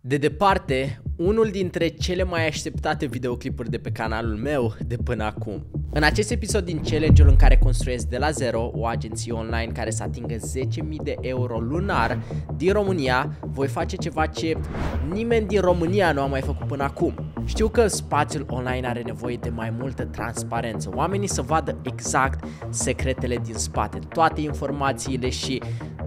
De departe, unul dintre cele mai așteptate videoclipuri de pe canalul meu de până acum. În acest episod din challenge-ul în care construiesc de la zero o agenție online care să atingă 10.000 de euro lunar din România, voi face ceva ce nimeni din România nu a mai făcut până acum. Știu că spațiul online are nevoie de mai multă transparență, oamenii să vadă exact secretele din spate, toate informațiile și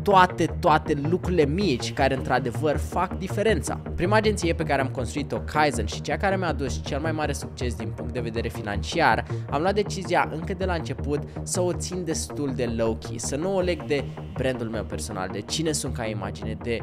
toate, toate lucrurile mici care într-adevăr fac diferența. Prima agenție pe care am construit-o, Kaizen, și cea care mi-a adus cel mai mare succes din punct de vedere financiar, am luat decizia încă de la început să o țin destul de low-key, să nu o leg de brandul meu personal, de cine sunt ca imagine, de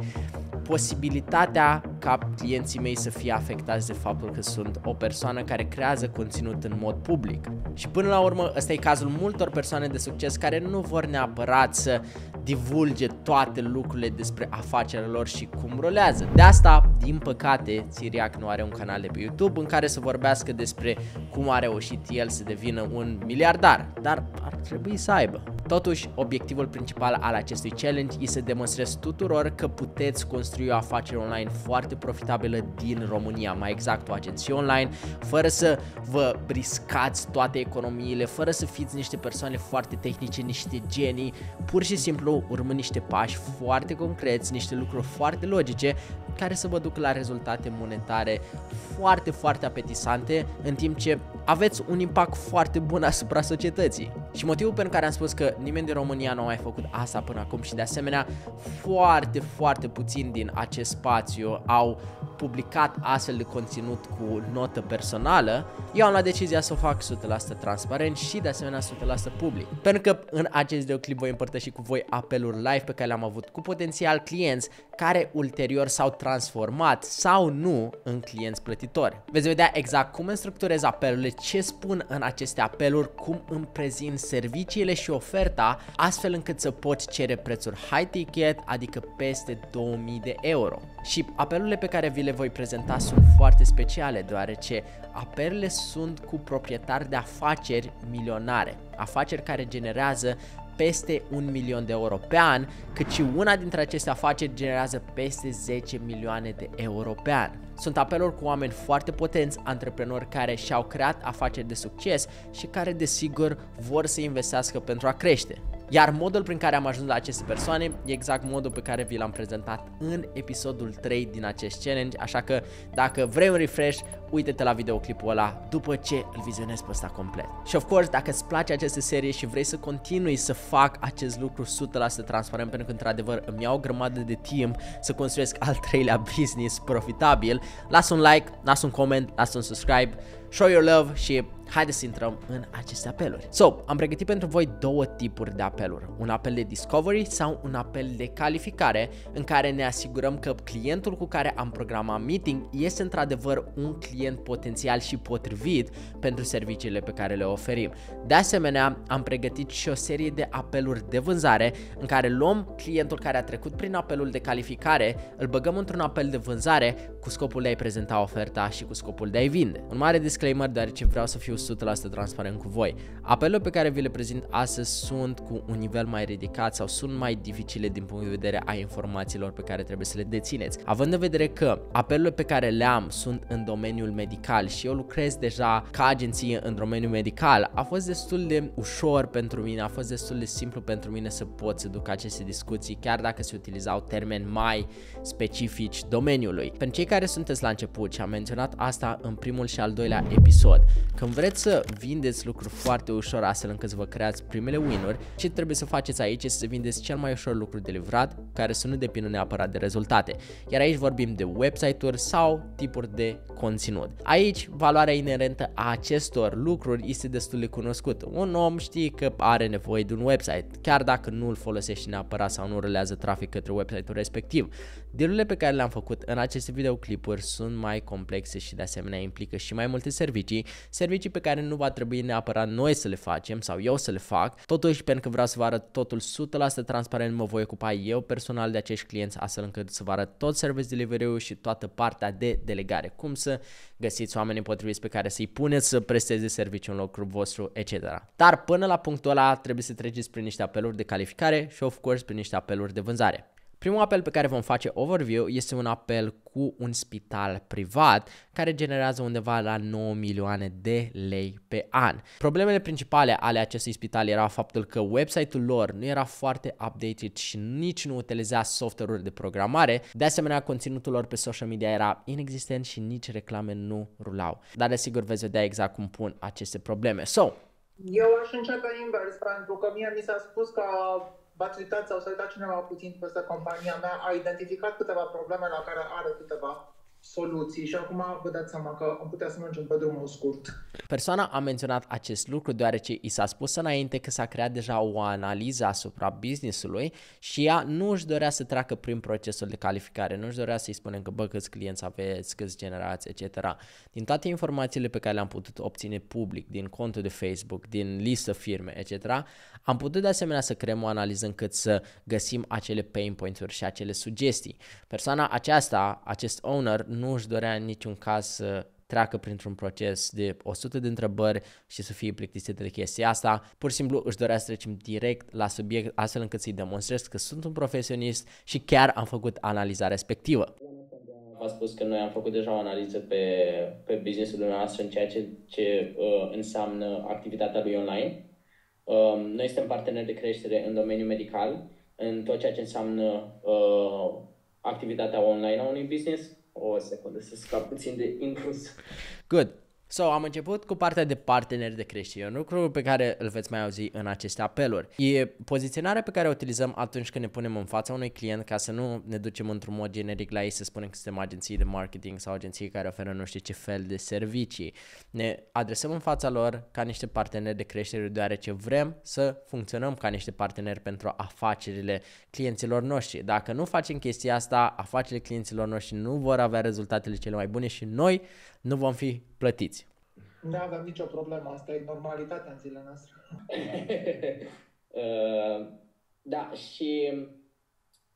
posibilitatea ca clienții mei să fie afectați de faptul că sunt o persoană care creează conținut în mod public. Și până la urmă, ăsta e cazul multor persoane de succes care nu vor neapărat să divulge toate lucrurile despre afacerea lor și cum rolează. De asta, din păcate, Siriac nu are un canal de pe YouTube în care să vorbească despre cum a reușit el să devină un miliardar, dar ar trebui să aibă. Totuși, obiectivul principal al acestui challenge este să demonstrez tuturor că puteți construi o afacere online foarte profitabilă din România, mai exact o agenție online, fără să vă briscați toate economiile, fără să fiți niște persoane foarte tehnice, niște genii, pur și simplu urmând niște pași foarte concreți, niște lucruri foarte logice care să vă ducă la rezultate monetare foarte, foarte apetisante, în timp ce aveți un impact foarte bun asupra societății. Și motivul pentru care am spus că nimeni din România nu a mai făcut asta până acum și de asemenea foarte, foarte puțin din acest spațiu au publicat astfel de conținut cu notă personală, eu am luat decizia să o fac 100% transparent și de asemenea 100% public. Pentru că în acest videoclip voi împărtăși cu voi apeluri live pe care le-am avut cu potențial clienți care ulterior s-au transformat sau nu în clienți plătitori. Veți vedea exact cum îmi structurez apelurile, ce spun în aceste apeluri, cum îmi prezint serviciile și oferta, astfel încât să poți cere prețuri high ticket, adică peste 2000 de euro. Și apelurile pe care vi le le voi prezenta sunt foarte speciale, deoarece aperele sunt cu proprietari de afaceri milionare, afaceri care generează peste 1 milion de euro pe an, cât și una dintre aceste afaceri generează peste 10 milioane de euro pe an. Sunt apeluri cu oameni foarte potenți, antreprenori care și-au creat afaceri de succes și care desigur vor să investească pentru a crește. Iar modul prin care am ajuns la aceste persoane e exact modul pe care vi l-am prezentat în episodul 3 din acest challenge, așa că dacă vrei un refresh, uite-te la videoclipul ăla după ce îl vizionezi pe ăsta complet. Și of course, dacă îți place această serie și vrei să continui să fac acest lucru 100% transparent, pentru că într-adevăr îmi iau o grămadă de timp să construiesc al treilea business profitabil, lasă un like, lasă un coment, lasă un subscribe, show your love și Haideți să intrăm în aceste apeluri. So, am pregătit pentru voi două tipuri de apeluri. Un apel de discovery sau un apel de calificare în care ne asigurăm că clientul cu care am programat meeting este într-adevăr un client potențial și potrivit pentru serviciile pe care le oferim. De asemenea, am pregătit și o serie de apeluri de vânzare în care luăm clientul care a trecut prin apelul de calificare, îl băgăm într-un apel de vânzare cu scopul de a-i prezenta oferta și cu scopul de a-i vinde. Un mare disclaimer, deoarece vreau să fiu 100% transparent cu voi. Apelurile pe care vi le prezint astăzi sunt cu un nivel mai ridicat sau sunt mai dificile din punct de vedere a informațiilor pe care trebuie să le dețineți. Având în vedere că apelurile pe care le am sunt în domeniul medical și eu lucrez deja ca agenție în domeniul medical, a fost destul de ușor pentru mine, a fost destul de simplu pentru mine să pot să duc aceste discuții, chiar dacă se utilizau termeni mai specifici domeniului. Pentru cei care sunteți la început și am menționat asta în primul și al doilea episod, când vreți Vreți să vindeți lucruri foarte ușor astfel încât să vă creați primele winuri, ce trebuie să faceți aici este să vindeți cel mai ușor lucru de livrat, care să nu depindă neapărat de rezultate. Iar aici vorbim de website-uri sau tipuri de conținut. Aici, valoarea inerentă a acestor lucruri este destul de cunoscută. Un om știe că are nevoie de un website, chiar dacă nu îl folosește neapărat sau nu rulează trafic către website-ul respectiv. Delurile pe care le-am făcut în aceste videoclipuri sunt mai complexe și de asemenea implică și mai multe servicii, servicii pe pe care nu va trebui neapărat noi să le facem sau eu să le fac, totuși pentru că vreau să vă arăt totul 100% transparent, mă voi ocupa eu personal de acești clienți astfel încât să vă arăt tot service delivery și toată partea de delegare, cum să găsiți oamenii potriviți pe care să-i puneți să presteze serviciul în locul vostru, etc. Dar până la punctul ăla trebuie să treceți prin niște apeluri de calificare și of course prin niște apeluri de vânzare. Primul apel pe care vom face overview este un apel cu un spital privat care generează undeva la 9 milioane de lei pe an. Problemele principale ale acestui spital era faptul că website-ul lor nu era foarte updated și nici nu utiliza software-uri de programare. De asemenea, conținutul lor pe social media era inexistent și nici reclame nu rulau. Dar desigur veți vedea exact cum pun aceste probleme. So, eu aș începe invers, pentru că mie mi s-a spus că v-ați uitat sau s-a uitat cineva puțin peste compania mea, a identificat câteva probleme la care are câteva soluții și acum vă dați seama că am putea să mergem pe drumul scurt. Persoana a menționat acest lucru deoarece i s-a spus înainte că s-a creat deja o analiză asupra businessului și ea nu își dorea să treacă prin procesul de calificare, nu își dorea să-i spunem că bă, câți clienți aveți, câți generați, etc. Din toate informațiile pe care le-am putut obține public, din contul de Facebook, din listă firme, etc., am putut de asemenea să creăm o analiză încât să găsim acele pain points-uri și acele sugestii. Persoana aceasta, acest owner, nu își dorea în niciun caz să treacă printr-un proces de 100 de întrebări și să fie plictisită de chestia asta. Pur și simplu își dorea să trecem direct la subiect astfel încât să-i demonstrez că sunt un profesionist și chiar am făcut analiza respectivă. V-am spus că noi am făcut deja o analiză pe, pe business-ul dumneavoastră în ceea ce, ce uh, înseamnă activitatea lui online. Uh, noi suntem parteneri de creștere în domeniul medical, în tot ceea ce înseamnă uh, activitatea online a unui business, Oh, second, this is cut. It's in the intros. Good. So, am început cu partea de parteneri de creștere, un lucru pe care îl veți mai auzi în aceste apeluri. E poziționarea pe care o utilizăm atunci când ne punem în fața unui client ca să nu ne ducem într-un mod generic la ei să spunem că suntem agenții de marketing sau agenții care oferă nu știu ce fel de servicii. Ne adresăm în fața lor ca niște parteneri de creștere deoarece vrem să funcționăm ca niște parteneri pentru afacerile clienților noștri. Dacă nu facem chestia asta, afacerile clienților noștri nu vor avea rezultatele cele mai bune și noi nu vom fi plătiți. Nu da, avem nicio problemă, asta e normalitatea în zilele noastre. Uh, da, și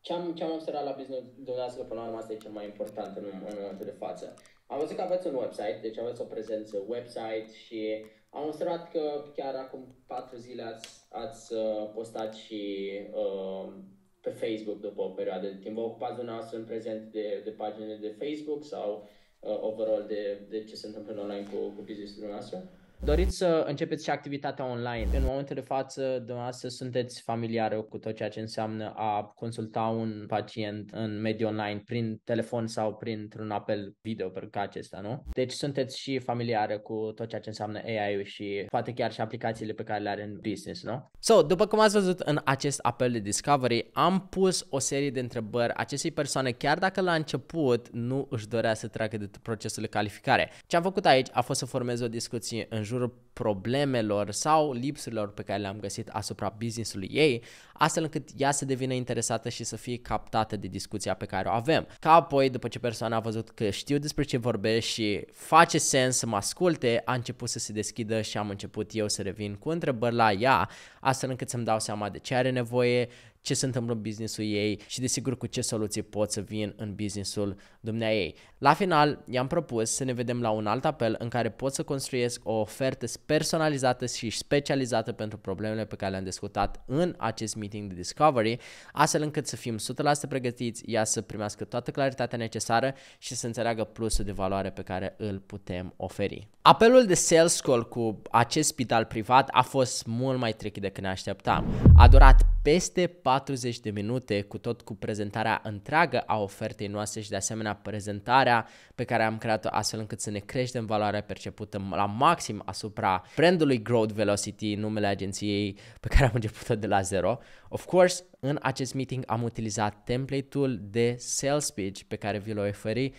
ce am, ce am observat la business dumneavoastră, până la urmă, asta e cel mai important în, în momentul de față. Am văzut că aveți un website, deci aveți o prezență website și am observat că chiar acum patru zile ați, ați uh, postat și uh, pe Facebook după o perioadă de timp. Vă ocupați dumneavoastră în prezent de, de paginile de Facebook sau uh, uh, overall de, de ce se întâmplă în online cu, cu business-ul nostru. Doriți să începeți și activitatea online. În momentul de față, dumneavoastră sunteți familiară cu tot ceea ce înseamnă a consulta un pacient în mediul online prin telefon sau printr-un apel video ca acesta, nu? Deci sunteți și familiară cu tot ceea ce înseamnă ai și poate chiar și aplicațiile pe care le are în business, nu? So, după cum ați văzut în acest apel de discovery, am pus o serie de întrebări acestei persoane, chiar dacă la început nu își dorea să treacă de procesul de calificare. Ce am făcut aici a fost să formez o discuție în jur jurul problemelor sau lipsurilor pe care le-am găsit asupra businessului ei, astfel încât ea să devină interesată și să fie captată de discuția pe care o avem. Ca apoi, după ce persoana a văzut că știu despre ce vorbesc și face sens să mă asculte, a început să se deschidă și am început eu să revin cu întrebări la ea, astfel încât să-mi dau seama de ce are nevoie, ce se întâmplă în businessul ei și desigur cu ce soluții pot să vin în businessul dumnea ei. La final, i-am propus să ne vedem la un alt apel în care pot să construiesc o ofertă personalizată și specializată pentru problemele pe care le-am discutat în acest meeting de Discovery, astfel încât să fim 100% pregătiți, ea să primească toată claritatea necesară și să înțeleagă plusul de valoare pe care îl putem oferi. Apelul de sales call cu acest spital privat a fost mult mai tricky decât ne așteptam. A durat peste 40 de minute, cu tot cu prezentarea întreagă a ofertei noastre și de asemenea prezentarea valoarea pe care am creat-o astfel încât să ne creștem valoarea percepută la maxim asupra brandului Growth Velocity, numele agenției pe care am început-o de la zero, Of course, în acest meeting am utilizat template-ul de sales pitch pe care vi-l oferi 100%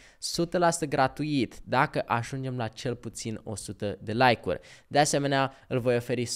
gratuit dacă ajungem la cel puțin 100 de like-uri. De asemenea, îl voi oferi 100%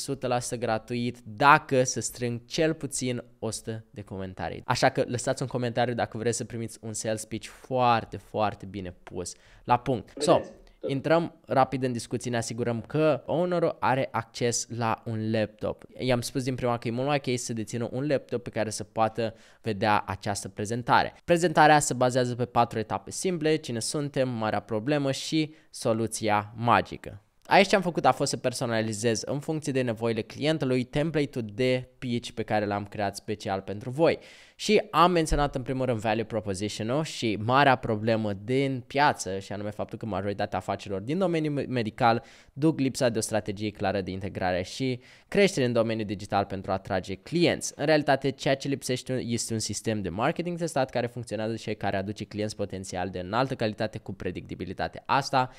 gratuit dacă să strâng cel puțin 100 de comentarii. Așa că lăsați un comentariu dacă vreți să primiți un sales pitch foarte, foarte bine pus la punct. So, da. Intrăm rapid în discuții, ne asigurăm că ownerul are acces la un laptop. I-am spus din prima că e mult mai ok să dețină un laptop pe care să poată vedea această prezentare. Prezentarea se bazează pe patru etape simple, cine suntem, marea problemă și soluția magică. Aici ce am făcut a fost să personalizez în funcție de nevoile clientului template-ul de pitch pe care l-am creat special pentru voi. Și am menționat în primul rând value proposition și marea problemă din piață și anume faptul că majoritatea afacerilor din domeniul medical duc lipsa de o strategie clară de integrare și creștere în domeniul digital pentru a atrage clienți. În realitate, ceea ce lipsește este un sistem de marketing testat care funcționează și care aduce clienți potențial de înaltă calitate cu predictibilitate. Asta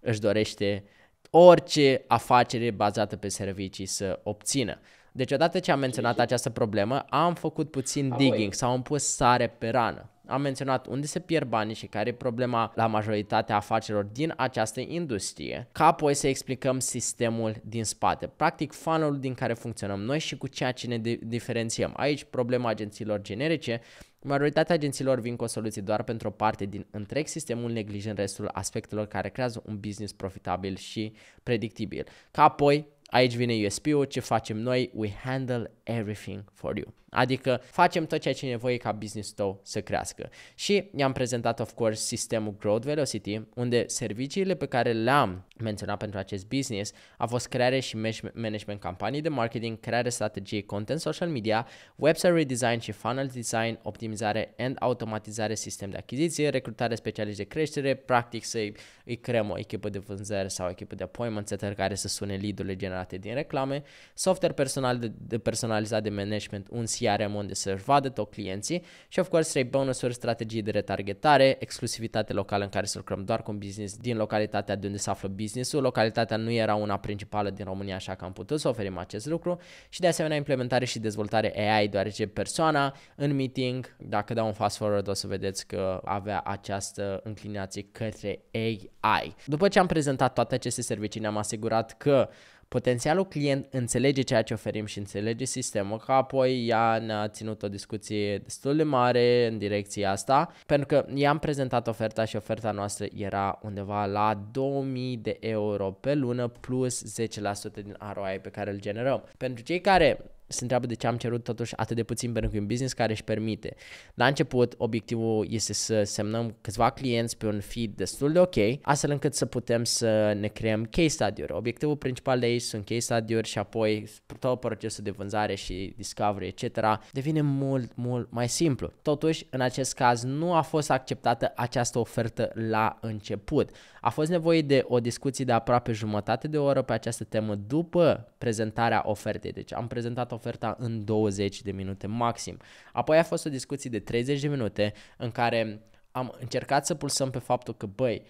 își dorește orice afacere bazată pe servicii să obțină. Deci odată ce am menționat această problemă, am făcut puțin digging sau am pus sare pe rană. Am menționat unde se pierd banii și care e problema la majoritatea afacerilor din această industrie, ca apoi să explicăm sistemul din spate, practic fanul din care funcționăm noi și cu ceea ce ne diferențiem. Aici problema agențiilor generice Majoritatea agențiilor vin cu o soluție doar pentru o parte din întreg sistemul, neglijând restul aspectelor care creează un business profitabil și predictibil. Ca apoi Aici vine USP-ul, ce facem noi? We handle everything for you. Adică facem tot ceea ce e nevoie ca business tău să crească. Și i-am prezentat, of course, sistemul Growth Velocity, unde serviciile pe care le-am menționat pentru acest business a fost creare și management campanii de marketing, creare strategie, content social media, website redesign și funnel design, optimizare and automatizare sistem de achiziție, recrutare specialiști de creștere, practic să îi creăm o echipă de vânzări sau o echipă de appointment setter care să sune lead generate din reclame, software personal de, de personalizat de management, un CM CRM unde să-și vadă tot clienții și, of course, trei bonusuri, strategii de retargetare, exclusivitate locală în care să lucrăm doar cu un business din localitatea de unde se află businessul. Localitatea nu era una principală din România, așa că am putut să oferim acest lucru și, de asemenea, implementare și dezvoltare AI, deoarece persoana în meeting, dacă dau un fast forward, o să vedeți că avea această înclinație către AI. După ce am prezentat toate aceste servicii, ne-am asigurat că Potențialul client înțelege ceea ce oferim și înțelege sistemul, că apoi ea ne-a ținut o discuție destul de mare în direcția asta, pentru că i-am prezentat oferta și oferta noastră era undeva la 2000 de euro pe lună plus 10% din ROI pe care îl generăm. Pentru cei care se întreabă de ce am cerut totuși atât de puțin pentru că e un business care își permite. La început, obiectivul este să semnăm câțiva clienți pe un feed destul de ok, astfel încât să putem să ne creăm case study-uri. Obiectivul principal de aici sunt case study-uri și apoi tot procesul de vânzare și discovery, etc. devine mult, mult mai simplu. Totuși, în acest caz, nu a fost acceptată această ofertă la început. A fost nevoie de o discuție de aproape jumătate de oră pe această temă după prezentarea ofertei. Deci am prezentat o oferta în 20 de minute maxim. Apoi a fost o discuție de 30 de minute în care am încercat să pulsăm pe faptul că, băi,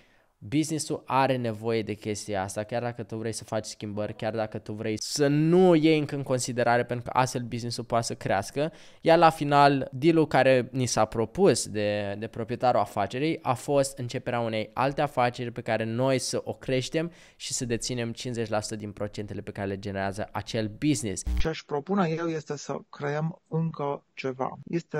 businessul are nevoie de chestia asta, chiar dacă tu vrei să faci schimbări, chiar dacă tu vrei să nu iei încă în considerare pentru că astfel businessul poate să crească, iar la final dealul care ni s-a propus de, de proprietarul afacerii a fost începerea unei alte afaceri pe care noi să o creștem și să deținem 50% din procentele pe care le generează acel business. Ce aș propune eu este să creăm încă ceva. Este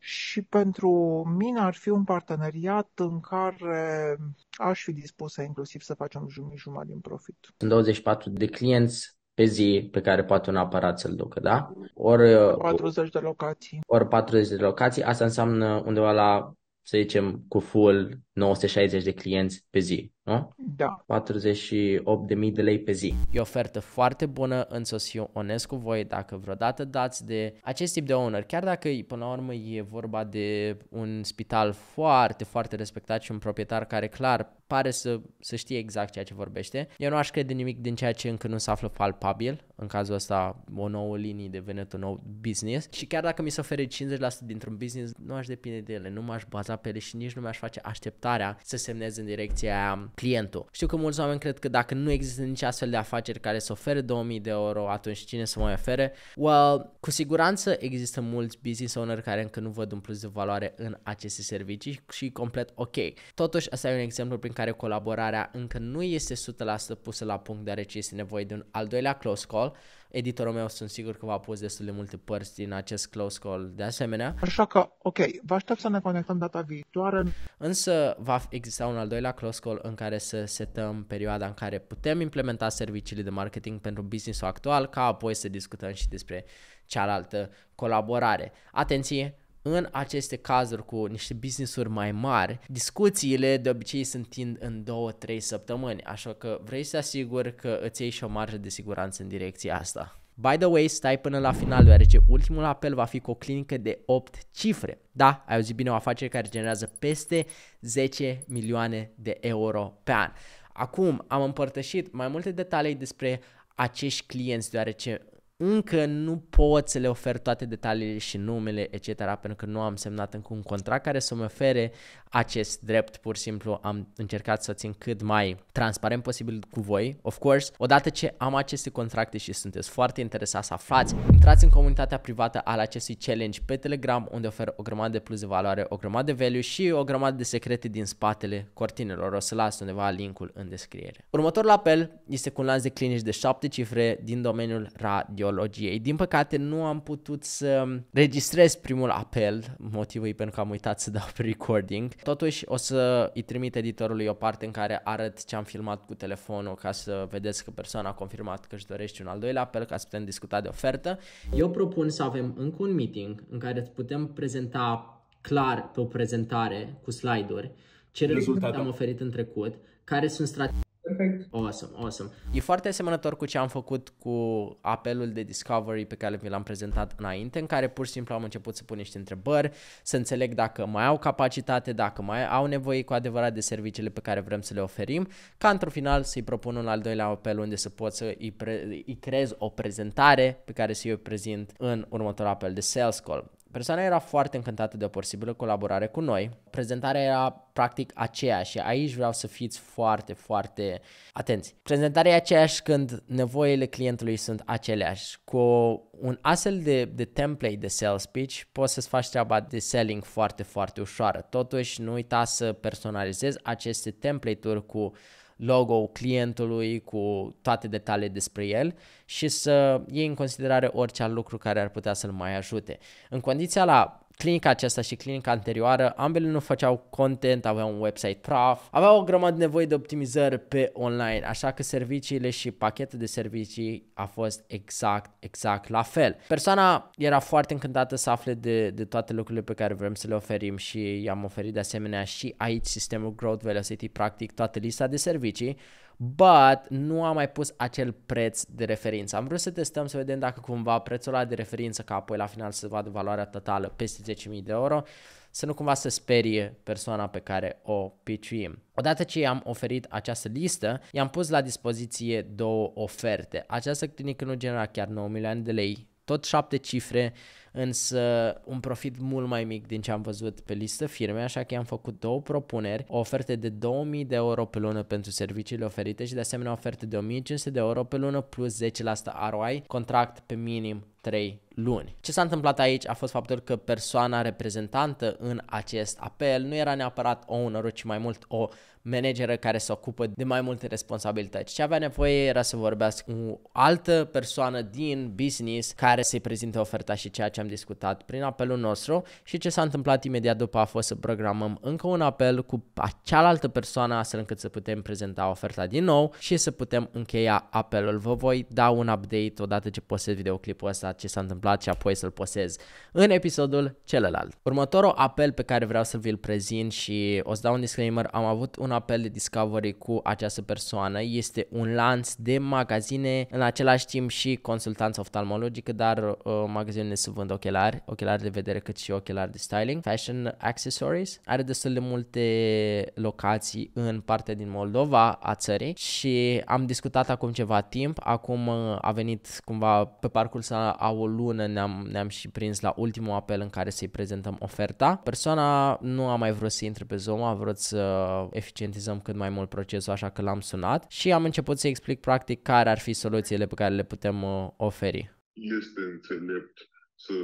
și pentru mine ar fi un parteneriat în care aș fi dispusă inclusiv să facem jumătate din profit. Sunt 24 de clienți pe zi pe care poate un aparat să-l ducă, da? Ori 40 uh, de locații. Ori 40 de locații, asta înseamnă undeva la, să zicem, cu full 960 de clienți pe zi nu? Da. 48.000 de lei pe zi. E o ofertă foarte bună, însă o să onest cu voi dacă vreodată dați de acest tip de owner, chiar dacă până la urmă e vorba de un spital foarte, foarte respectat și un proprietar care clar pare să, să știe exact ceea ce vorbește. Eu nu aș crede nimic din ceea ce încă nu se află palpabil, în cazul ăsta o nouă linie de venit, un nou business și chiar dacă mi se ofere 50% dintr-un business, nu aș depinde de ele, nu m-aș baza pe ele și nici nu mi-aș face așteptarea să semnez în direcția aia clientul. Știu că mulți oameni cred că dacă nu există nici astfel de afaceri care să ofere 2000 de euro, atunci cine să mai ofere? Well, cu siguranță există mulți business owner care încă nu văd un plus de valoare în aceste servicii și complet ok. Totuși, asta e un exemplu prin care colaborarea încă nu este 100% pusă la punct, deoarece este nevoie de un al doilea close call, editorul meu sunt sigur că va pus destul de multe părți din acest close call de asemenea. Așa că, ok, vă aștept să ne conectăm data viitoare. Însă va exista un al doilea close call în care să setăm perioada în care putem implementa serviciile de marketing pentru business-ul actual, ca apoi să discutăm și despre cealaltă colaborare. Atenție, în aceste cazuri cu niște business-uri mai mari, discuțiile de obicei se întind în 2-3 săptămâni, așa că vrei să asiguri că îți iei și o marjă de siguranță în direcția asta. By the way, stai până la final, deoarece ultimul apel va fi cu o clinică de 8 cifre. Da, ai auzit bine, o afacere care generează peste 10 milioane de euro pe an. Acum am împărtășit mai multe detalii despre acești clienți, deoarece încă nu pot să le ofer toate detaliile și numele, etc., pentru că nu am semnat încă un contract care să-mi ofere acest drept, pur și simplu am încercat să țin cât mai transparent posibil cu voi, of course. Odată ce am aceste contracte și sunteți foarte interesați să aflați, intrați în comunitatea privată al acestui challenge pe Telegram, unde ofer o grămadă de plus de valoare, o grămadă de value și o grămadă de secrete din spatele cortinelor. O să las undeva linkul în descriere. Următorul apel este cu un lanț de clinici de 7 cifre din domeniul radiologiei. Din păcate, nu am putut să registrez primul apel, motivul e pentru că am uitat să dau pe recording, Totuși o să îi trimit editorului o parte în care arăt ce am filmat cu telefonul ca să vedeți că persoana a confirmat că își dorește un al doilea apel ca să putem discuta de ofertă. Eu propun să avem încă un meeting în care putem prezenta clar pe o prezentare cu slide-uri ce rezultate am oferit în trecut, care sunt strategii Perfect. Awesome, awesome. E foarte asemănător cu ce am făcut cu apelul de discovery pe care vi l-am prezentat înainte, în care pur și simplu am început să pun niște întrebări, să înțeleg dacă mai au capacitate, dacă mai au nevoie cu adevărat de serviciile pe care vrem să le oferim, ca într-un final să-i propun un al doilea apel unde să pot să îi, pre- îi creez o prezentare pe care să-i o prezint în următorul apel de sales call. Persoana era foarte încântată de o posibilă colaborare cu noi. Prezentarea era practic aceeași și aici vreau să fiți foarte, foarte atenți. Prezentarea e aceeași când nevoile clientului sunt aceleași. Cu un astfel de, de template de sales pitch poți să-ți faci treaba de selling foarte, foarte ușoară. Totuși, nu uita să personalizezi aceste template-uri cu logo clientului cu toate detaliile despre el și să iei în considerare orice alt lucru care ar putea să-l mai ajute. În condiția la clinica aceasta și clinica anterioară, ambele nu făceau content, aveau un website praf, aveau o grămadă de nevoie de optimizări pe online, așa că serviciile și pachetul de servicii a fost exact, exact la fel. Persoana era foarte încântată să afle de, de toate lucrurile pe care vrem să le oferim și i-am oferit de asemenea și aici sistemul Growth Velocity, practic toată lista de servicii, but nu am mai pus acel preț de referință. Am vrut să testăm să vedem dacă cumva prețul ăla de referință, ca apoi la final să vadă valoarea totală peste 10.000 de euro, să nu cumva să sperie persoana pe care o piciuim. Odată ce i-am oferit această listă, i-am pus la dispoziție două oferte. Această clinică nu genera chiar 9 milioane de lei, tot șapte cifre, însă un profit mult mai mic din ce am văzut pe listă firme, așa că i-am făcut două propuneri, o ofertă de 2000 de euro pe lună pentru serviciile oferite și de asemenea oferte de 1500 de euro pe lună plus 10% ROI, contract pe minim 3 luni. Ce s-a întâmplat aici a fost faptul că persoana reprezentantă în acest apel nu era neapărat ownerul, ci mai mult o manageră care se ocupă de mai multe responsabilități. Ce avea nevoie era să vorbească cu o altă persoană din business care să-i prezinte oferta și ceea ce ce am discutat prin apelul nostru și ce s-a întâmplat imediat după a fost să programăm încă un apel cu cealaltă persoană astfel încât să putem prezenta oferta din nou și să putem încheia apelul. Vă voi da un update odată ce postez videoclipul ăsta, ce s-a întâmplat și apoi să-l postez în episodul celălalt. Următorul apel pe care vreau să vi-l prezint și o să dau un disclaimer, am avut un apel de discovery cu această persoană, este un lanț de magazine, în același timp și consultanță oftalmologică, dar uh, magazinele se vând de ochelari, ochelari de vedere cât și ochelari de styling, fashion accessories. Are destul de multe locații în partea din Moldova a țării și am discutat acum ceva timp. Acum uh, a venit cumva pe parcursul a o lună ne-am, ne-am și prins la ultimul apel în care să-i prezentăm oferta. Persoana nu a mai vrut să intre pe Zoom, a vrut să eficientizăm cât mai mult procesul, așa că l-am sunat și am început să explic practic care ar fi soluțiile pe care le putem uh, oferi. Este înțelept să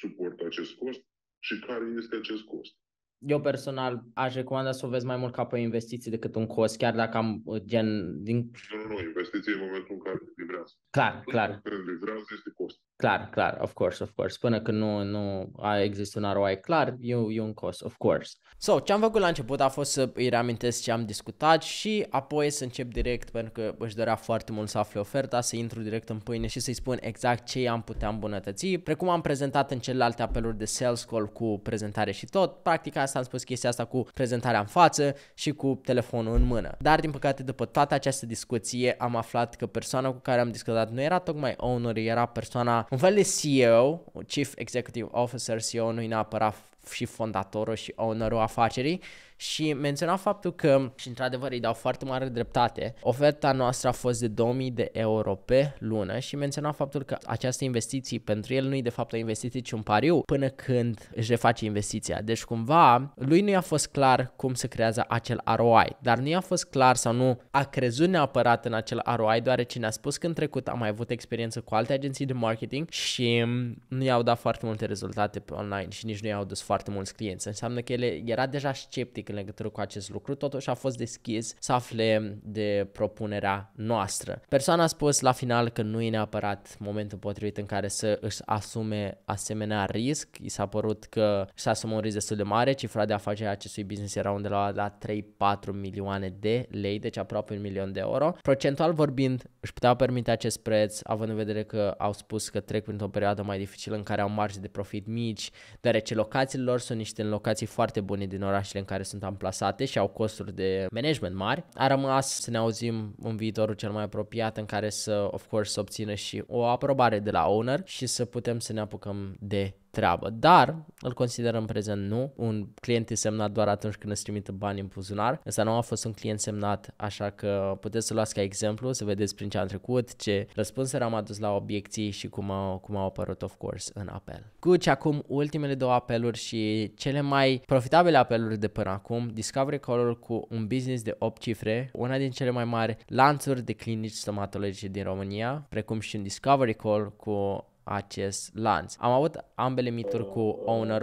suport acest cost și care este acest cost. Eu personal aș recomanda să o vezi mai mult ca pe investiții decât un cost, chiar dacă am uh, gen... Din... Nu, nu, investiție în momentul în care livrează. Clar, clar. Când livrează este cost. Clar, clar, of course, of course. Până când nu, nu există un ROI clar, e, e un cost, of course. So, ce am făcut la început a fost să îi reamintesc ce am discutat și apoi să încep direct, pentru că își dorea foarte mult să afle oferta, să intru direct în pâine și să-i spun exact ce am putea îmbunătăți. Precum am prezentat în celelalte apeluri de sales call cu prezentare și tot, practic asta am spus chestia asta cu prezentarea în față și cu telefonul în mână. Dar, din păcate, după toată această discuție, am aflat că persoana cu care am discutat nu era tocmai owner, era persoana un fel de CEO, Chief Executive Officer, CEO nu e neapărat și fondatorul și ownerul afacerii și menționa faptul că, și într-adevăr îi dau foarte mare dreptate, oferta noastră a fost de 2000 de euro pe lună și menționa faptul că această investiție pentru el nu e de fapt o investiție, ci un pariu până când își reface investiția. Deci cumva lui nu i-a fost clar cum se creează acel ROI, dar nu i-a fost clar sau nu a crezut neapărat în acel ROI, deoarece ne-a spus că în trecut am mai avut experiență cu alte agenții de marketing și nu i-au dat foarte multe rezultate pe online și nici nu i-au dus foarte mulți clienți. Înseamnă că ele era deja sceptic în legătură cu acest lucru, totuși a fost deschis să afle de propunerea noastră. Persoana a spus la final că nu e neapărat momentul potrivit în care să își asume asemenea risc. I s-a părut că și-a asumat un risc destul de mare. Cifra de afaceri a acestui business era undeva la 3-4 milioane de lei, deci aproape un milion de euro. Procentual vorbind, își puteau permite acest preț, având în vedere că au spus că trec printr-o perioadă mai dificilă în care au marge de profit mici, deoarece locații locațiile lor sunt niște locații foarte bune din orașele în care sunt amplasate și au costuri de management mari. A rămas să ne auzim în viitorul cel mai apropiat în care să, of course, obțină și o aprobare de la owner și să putem să ne apucăm de treabă, dar îl considerăm prezent nu. Un client e semnat doar atunci când îți trimite bani în buzunar. Ăsta nu a fost un client semnat, așa că puteți să luați ca exemplu, să vedeți prin ce am trecut, ce răspunsuri am adus la obiecții și cum au, cum au apărut, of course, în apel. ce acum ultimele două apeluri și cele mai profitabile apeluri de până acum, Discovery Color cu un business de 8 cifre, una din cele mai mari lanțuri de clinici stomatologice din România, precum și un Discovery Call cu acest lanț. Am avut ambele mituri cu owner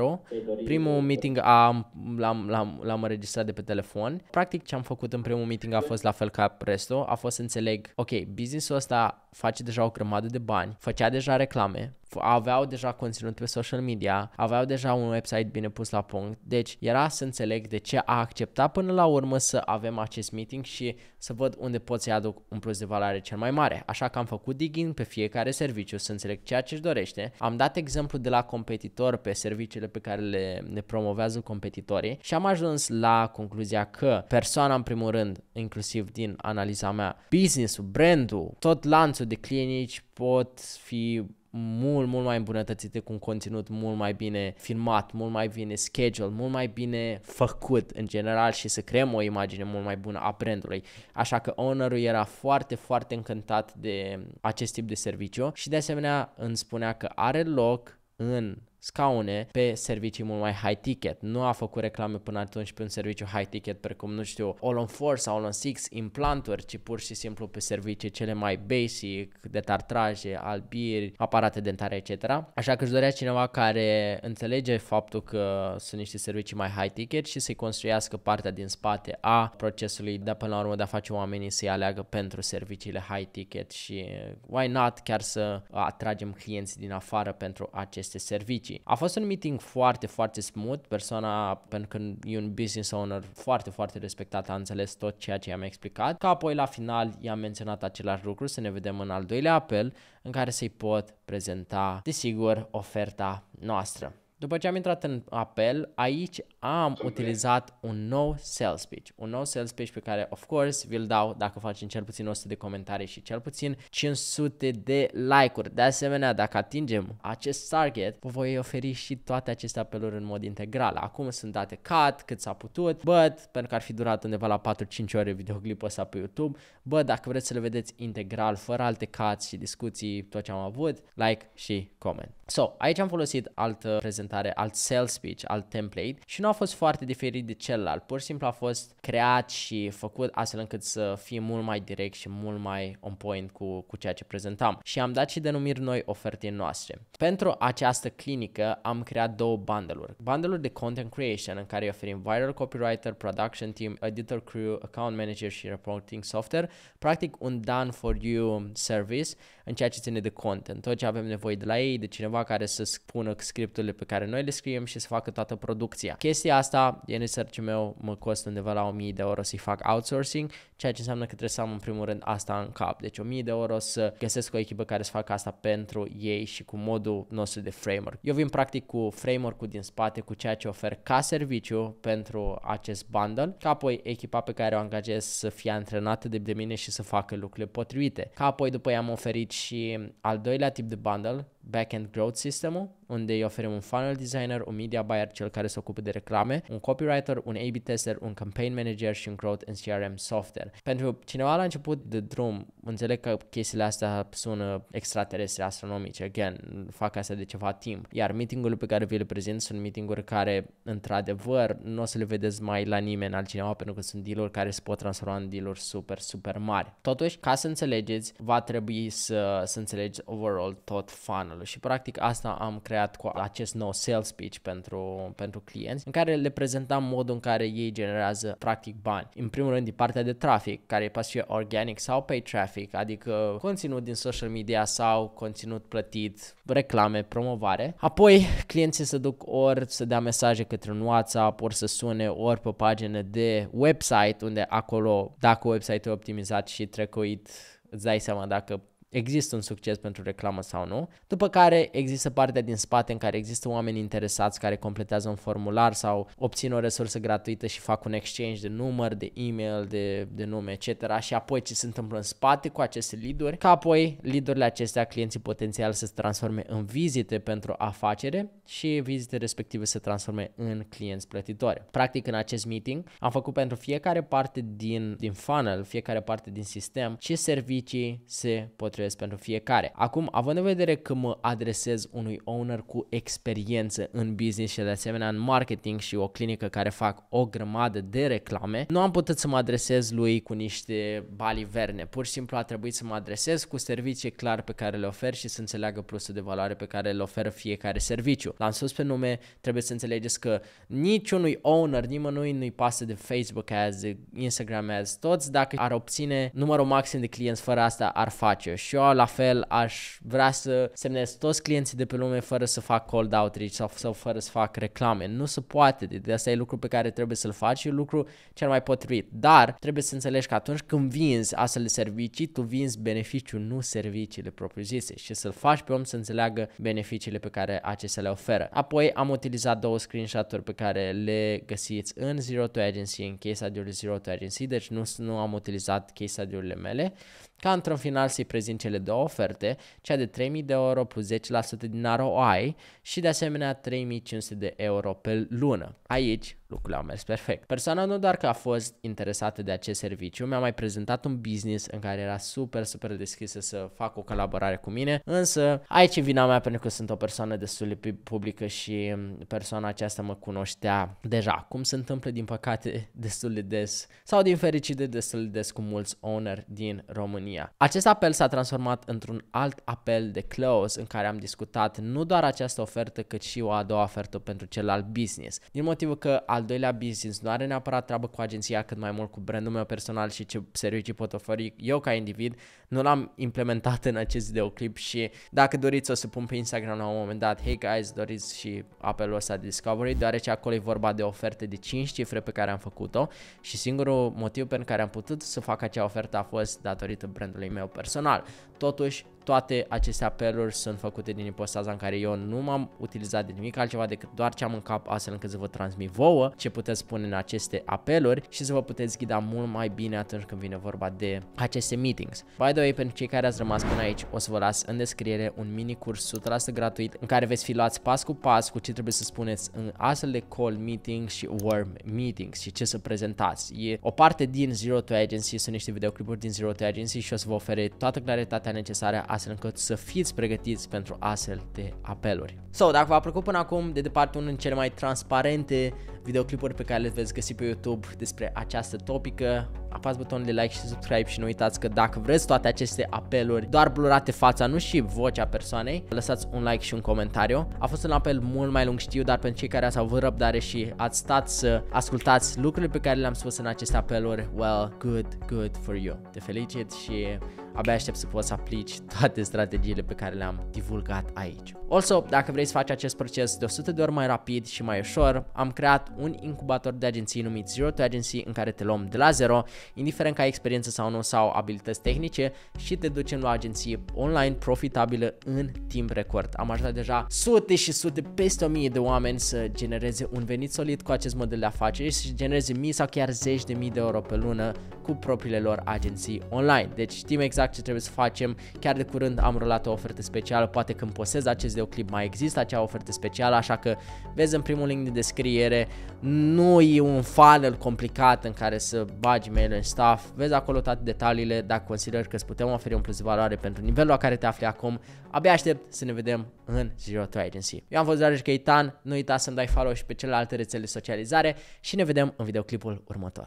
Primul meeting am, l-am, l-am, l-am înregistrat de pe telefon. Practic ce am făcut în primul meeting a fost la fel ca restul. A fost să înțeleg, ok, business-ul ăsta face deja o grămadă de bani, făcea deja reclame, aveau deja conținut pe social media, aveau deja un website bine pus la punct, deci era să înțeleg de ce a acceptat până la urmă să avem acest meeting și să văd unde pot să-i aduc un plus de valoare cel mai mare. Așa că am făcut digging pe fiecare serviciu să înțeleg ceea ce își dorește, am dat exemplu de la competitor pe serviciile pe care le, le promovează competitorii și am ajuns la concluzia că persoana în primul rând, inclusiv din analiza mea, business-ul, brandul, tot lanțul astfel de clinici pot fi mult, mult mai îmbunătățite cu un conținut mult mai bine filmat, mult mai bine schedule, mult mai bine făcut în general și să creăm o imagine mult mai bună a brandului. Așa că ownerul era foarte, foarte încântat de acest tip de serviciu și de asemenea îmi spunea că are loc în scaune pe servicii mult mai high ticket. Nu a făcut reclame până atunci pe un serviciu high ticket precum, nu știu, All on 4 sau All on 6, implanturi, ci pur și simplu pe servicii cele mai basic, de tartraje, albiri, aparate dentare, etc. Așa că își dorea cineva care înțelege faptul că sunt niște servicii mai high ticket și să-i construiască partea din spate a procesului de până la urmă de a face oamenii să-i aleagă pentru serviciile high ticket și why not chiar să atragem clienți din afară pentru aceste servicii și a fost un meeting foarte, foarte smooth, persoana, pentru că e un business owner foarte, foarte respectat, a înțeles tot ceea ce i-am explicat, Ca apoi la final i-am menționat același lucru, să ne vedem în al doilea apel, în care să-i pot prezenta, desigur, oferta noastră. După ce am intrat în apel, aici am Sunt utilizat un nou sales pitch. Un nou sales pitch pe care, of course, vi-l dau dacă facem cel puțin 100 de comentarii și cel puțin 500 de like-uri. De asemenea, dacă atingem acest target, vă voi oferi și toate aceste apeluri în mod integral. Acum sunt date cut, cât s-a putut, but, pentru că ar fi durat undeva la 4-5 ore videoclipul ăsta pe YouTube, but, dacă vreți să le vedeți integral, fără alte cuts și discuții, tot ce am avut, like și comment. So, aici am folosit altă prezentare prezentare, alt sales pitch, alt template și nu a fost foarte diferit de celălalt. Pur și simplu a fost creat și făcut astfel încât să fie mult mai direct și mult mai on point cu, cu ceea ce prezentam. Și am dat și denumiri noi ofertei noastre. Pentru această clinică am creat două bundle-uri. Bundle-uri de content creation în care oferim viral copywriter, production team, editor crew, account manager și reporting software, practic un done for you service în ceea ce ține de content. Tot ce avem nevoie de la ei, de cineva care să spună scripturile pe care noi le scriem și să facă toată producția. Chestia asta, e research meu, mă costă undeva la 1000 de euro să-i fac outsourcing, ceea ce înseamnă că trebuie să am în primul rând asta în cap. Deci 1000 de euro să găsesc o echipă care să facă asta pentru ei și cu modul nostru de framework. Eu vin practic cu framework-ul din spate, cu ceea ce ofer ca serviciu pentru acest bundle, ca apoi echipa pe care o angajez să fie antrenată de, de mine și să facă lucrurile potrivite. Ca apoi după i-am oferit și al doilea tip de bundle backend growth system-ul, unde îi oferim un funnel designer, un media buyer, cel care se ocupă de reclame, un copywriter, un A-B tester, un campaign manager și un growth and CRM software. Pentru cineva la început de drum, înțeleg că chestiile astea sună extraterestre, astronomice, again, fac asta de ceva timp. Iar meetingurile pe care vi le prezint sunt meetinguri care, într-adevăr, nu o să le vedeți mai la nimeni altcineva, pentru că sunt dealuri care se pot transforma în dealuri super, super mari. Totuși, ca să înțelegeți, va trebui să, să înțelegeți overall tot funnel canalului și practic asta am creat cu acest nou sales pitch pentru, pentru clienți în care le prezentam modul în care ei generează practic bani. În primul rând, partea de trafic, care poate fi organic sau pay traffic, adică conținut din social media sau conținut plătit, reclame, promovare. Apoi, clienții se duc ori să dea mesaje către un WhatsApp, ori să sune, ori pe pagine de website, unde acolo, dacă website-ul e optimizat și trecuit, îți dai seama dacă există un succes pentru reclamă sau nu, după care există partea din spate în care există oameni interesați care completează un formular sau obțin o resursă gratuită și fac un exchange de număr, de e-mail, de, de nume, etc. Și apoi ce se întâmplă în spate cu aceste lead-uri, ca apoi lead-urile acestea clienții potențial să se transforme în vizite pentru afacere și vizite respective se transforme în clienți plătitori. Practic în acest meeting am făcut pentru fiecare parte din, din funnel, fiecare parte din sistem, ce servicii se potrivesc construiesc pentru fiecare. Acum, având în vedere că mă adresez unui owner cu experiență în business și de asemenea în marketing și o clinică care fac o grămadă de reclame, nu am putut să mă adresez lui cu niște baliverne. Pur și simplu a trebuit să mă adresez cu servicii clar pe care le ofer și să înțeleagă plusul de valoare pe care le oferă fiecare serviciu. L-am spus pe nume, trebuie să înțelegeți că niciunui owner, nimănui nu-i pasă de Facebook ads, de Instagram ads, toți dacă ar obține numărul maxim de clienți fără asta ar face și eu la fel aș vrea să semnez toți clienții de pe lume fără să fac cold outreach sau, sau fără să fac reclame. Nu se poate, de asta e lucru pe care trebuie să-l faci și e lucru cel mai potrivit. Dar trebuie să înțelegi că atunci când vinzi astfel de servicii, tu vinzi beneficiul, nu serviciile propriu-zise și să-l faci pe om să înțeleagă beneficiile pe care acestea le oferă. Apoi am utilizat două screenshot-uri pe care le găsiți în Zero to Agency, în case study-ul Zero to Agency, deci nu, nu am utilizat case study-urile mele, ca într-un final să-i prezint cele două oferte, cea de 3000 de euro plus 10% din ROI și de asemenea 3500 de euro pe lună. Aici lucrurile au mers perfect. Persoana nu doar că a fost interesată de acest serviciu, mi-a mai prezentat un business în care era super, super deschisă să fac o colaborare cu mine, însă aici e vina mea pentru că sunt o persoană destul de publică și mm, persoana aceasta mă cunoștea deja, cum se întâmplă din păcate destul de des sau din fericire destul de des cu mulți owner din România. Acest apel s-a transformat într-un alt apel de close în care am discutat nu doar această ofertă, ofertă cât și o a doua ofertă pentru celălalt business. Din motivul că al doilea business nu are neapărat treabă cu agenția, cât mai mult cu brandul meu personal și ce servicii pot oferi eu ca individ, nu l-am implementat în acest videoclip și dacă doriți o să pun pe Instagram la un moment dat, hey guys, doriți și apelul ăsta de Discovery, deoarece acolo e vorba de oferte de 5 cifre pe care am făcut-o și singurul motiv pentru care am putut să fac acea ofertă a fost datorită brandului meu personal. Totuși, toate aceste apeluri sunt făcute din ipostaza în care eu nu m-am utilizat de nimic altceva decât doar ce am în cap astfel încât să vă transmit vouă ce puteți spune în aceste apeluri și să vă puteți ghida mult mai bine atunci când vine vorba de aceste meetings. By the way, pentru cei care ați rămas până aici, o să vă las în descriere un mini curs 100% gratuit în care veți fi luați pas cu pas cu ce trebuie să spuneți în astfel de call meetings și warm meetings și ce să prezentați. E o parte din Zero to Agency, sunt niște videoclipuri din Zero to Agency și o să vă ofere toată claritatea necesară astfel încât să fiți pregătiți pentru astfel de apeluri. So, dacă v-a plăcut până acum, de departe unul din cele mai transparente videoclipuri pe care le veți găsi pe YouTube despre această topică, apați butonul de like și subscribe și nu uitați că dacă vreți toate aceste apeluri, doar blurate fața, nu și vocea persoanei, lăsați un like și un comentariu. A fost un apel mult mai lung, știu, dar pentru cei care ați avut răbdare și ați stat să ascultați lucrurile pe care le-am spus în aceste apeluri, well, good, good for you. Te felicit și abia aștept să poți să aplici toate strategiile pe care le-am divulgat aici. Also, dacă vrei să faci acest proces de 100 de ori mai rapid și mai ușor, am creat un incubator de agenții numit Zero to Agency în care te luăm de la zero indiferent că ai experiență sau nu sau abilități tehnice și te ducem la agenție online profitabilă în timp record. Am ajutat deja sute și sute, peste o mie de oameni să genereze un venit solid cu acest model de afaceri și să genereze mii sau chiar zeci de mii de euro pe lună cu propriile lor agenții online. Deci știm exact ce trebuie să facem. Chiar de curând am rulat o ofertă specială, poate când posez acest videoclip mai există acea ofertă specială, așa că vezi în primul link de descriere, nu e un funnel complicat în care să bagi mail în staff, vezi acolo toate detaliile, dacă consider că îți putem oferi un plus valoare pentru nivelul la care te afli acum, abia aștept să ne vedem în Zero to Agency. Eu am fost Dragiș Gaitan, nu uita să-mi dai follow și pe celelalte rețele de socializare și ne vedem în videoclipul următor.